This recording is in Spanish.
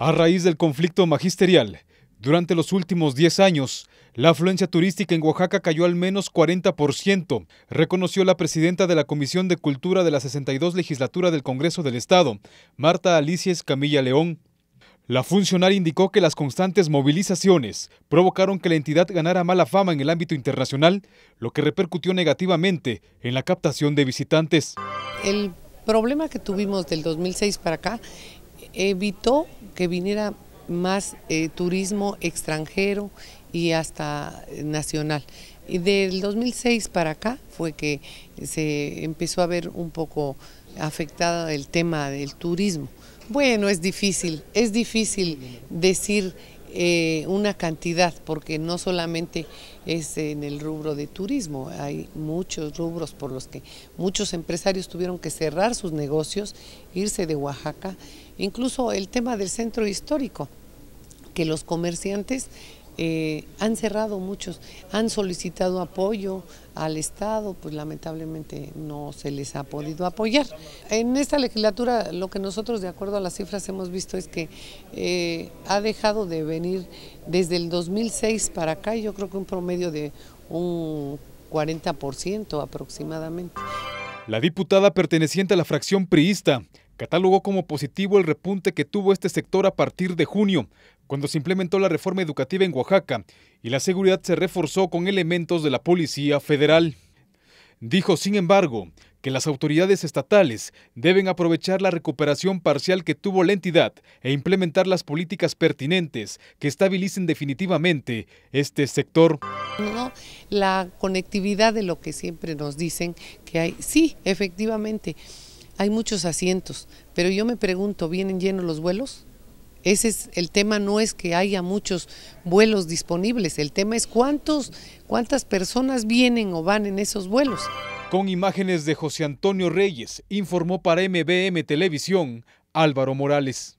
A raíz del conflicto magisterial, durante los últimos 10 años, la afluencia turística en Oaxaca cayó al menos 40%, reconoció la presidenta de la Comisión de Cultura de la 62 legislatura del Congreso del Estado, Marta Alicia Camilla León. La funcionaria indicó que las constantes movilizaciones provocaron que la entidad ganara mala fama en el ámbito internacional, lo que repercutió negativamente en la captación de visitantes. El problema que tuvimos del 2006 para acá evitó que viniera más eh, turismo extranjero y hasta eh, nacional. Y del 2006 para acá fue que se empezó a ver un poco afectada el tema del turismo. Bueno, es difícil, es difícil decir eh, una cantidad, porque no solamente es en el rubro de turismo, hay muchos rubros por los que muchos empresarios tuvieron que cerrar sus negocios, irse de Oaxaca, incluso el tema del centro histórico, que los comerciantes eh, han cerrado muchos, han solicitado apoyo al Estado, pues lamentablemente no se les ha podido apoyar. En esta legislatura lo que nosotros de acuerdo a las cifras hemos visto es que eh, ha dejado de venir desde el 2006 para acá, yo creo que un promedio de un 40% aproximadamente. La diputada perteneciente a la fracción priista catalogó como positivo el repunte que tuvo este sector a partir de junio, cuando se implementó la reforma educativa en Oaxaca y la seguridad se reforzó con elementos de la Policía Federal. Dijo, sin embargo, que las autoridades estatales deben aprovechar la recuperación parcial que tuvo la entidad e implementar las políticas pertinentes que estabilicen definitivamente este sector. la conectividad de lo que siempre nos dicen que hay, sí, efectivamente hay muchos asientos, pero yo me pregunto, ¿vienen llenos los vuelos? Ese es el tema no es que haya muchos vuelos disponibles, el tema es cuántos cuántas personas vienen o van en esos vuelos. Con imágenes de José Antonio Reyes, informó para MBM Televisión Álvaro Morales.